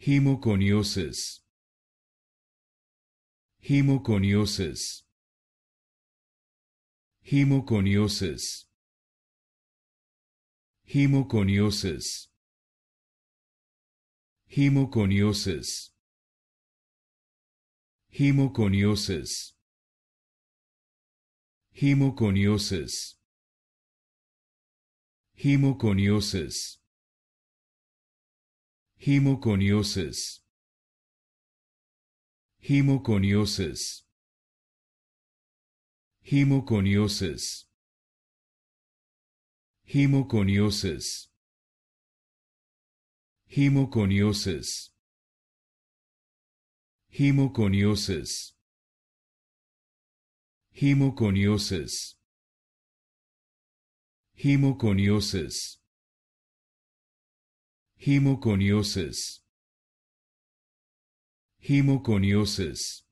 Hemoconiosis. Hemoconiosis. Hemoconiosis. Hemoconiosis. Hemoconiosis. Hemoconiosis. Hemoconiosis. Hemoconiosis Hemoconiosis. Hemoconiosis. Hemoconiosis. Hemoconiosis. Hemoconiosis. Hemoconiosis. Hemoconiosis. Hemoconiosis. Hemoconiosis. Hemoconiosis